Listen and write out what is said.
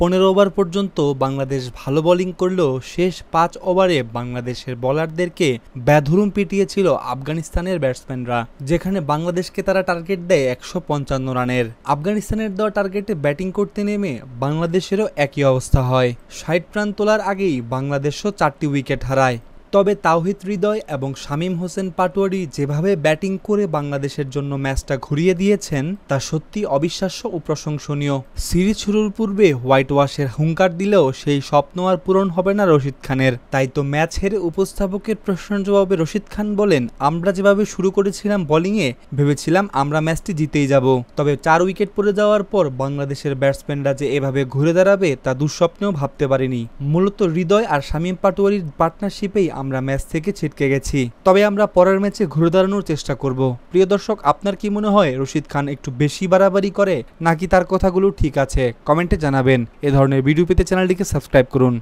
পনেরো ওভার পর্যন্ত বাংলাদেশ ভালো বোলিং করলেও শেষ পাঁচ ওভারে বাংলাদেশের বলারদেরকে ব্যাধুরুম পিটিয়েছিল আফগানিস্তানের ব্যাটসম্যানরা যেখানে বাংলাদেশকে তারা টার্গেট দেয় একশো পঞ্চান্ন রানের আফগানিস্তানের দেওয়া টার্গেটে ব্যাটিং করতে নেমে বাংলাদেশেরও একই অবস্থা হয় ষাট রান তোলার আগেই বাংলাদেশও চারটি উইকেট হারায় তবে তাওহিদ হৃদয় এবং শামীম হোসেন পাটোয়ারি যেভাবে ব্যাটিং করে বাংলাদেশের জন্য ম্যাচটা ঘুরিয়ে দিয়েছেন তা সত্যি অবিশ্বাস্য ও প্রশংসনীয় সিরিজ শুরুর পূর্বে হোয়াইট ওয়াশের হুঙ্কার দিলেও সেই স্বপ্ন আর পূরণ হবে না রশিদ খানের তাই তো ম্যাচ হেরে উপস্থাপকের প্রশ্নের জবাবে রশিদ খান বলেন আমরা যেভাবে শুরু করেছিলাম বলিংয়ে ভেবেছিলাম আমরা ম্যাচটি জিতেই যাব তবে চার উইকেট পড়ে যাওয়ার পর বাংলাদেশের ব্যাটসম্যানরা যে এভাবে ঘুরে দাঁড়াবে তা দুঃস্বপ্নেও ভাবতে পারেনি মূলত হৃদয় আর শামীম পাটোয়ারির পার্টনারশিপেই আমরা ম্যাচ থেকে ছিটকে গেছি তবে আমরা পরের ম্যাচে ঘুরে দাঁড়ানোর চেষ্টা করব প্রিয় দর্শক আপনার কি মনে হয় রশিদ খান একটু বেশি বাড়াবাড়ি করে নাকি তার কথাগুলো ঠিক আছে কমেন্টে জানাবেন এ ধরনের ভিডিও পেতে চ্যানেলটিকে সাবস্ক্রাইব করুন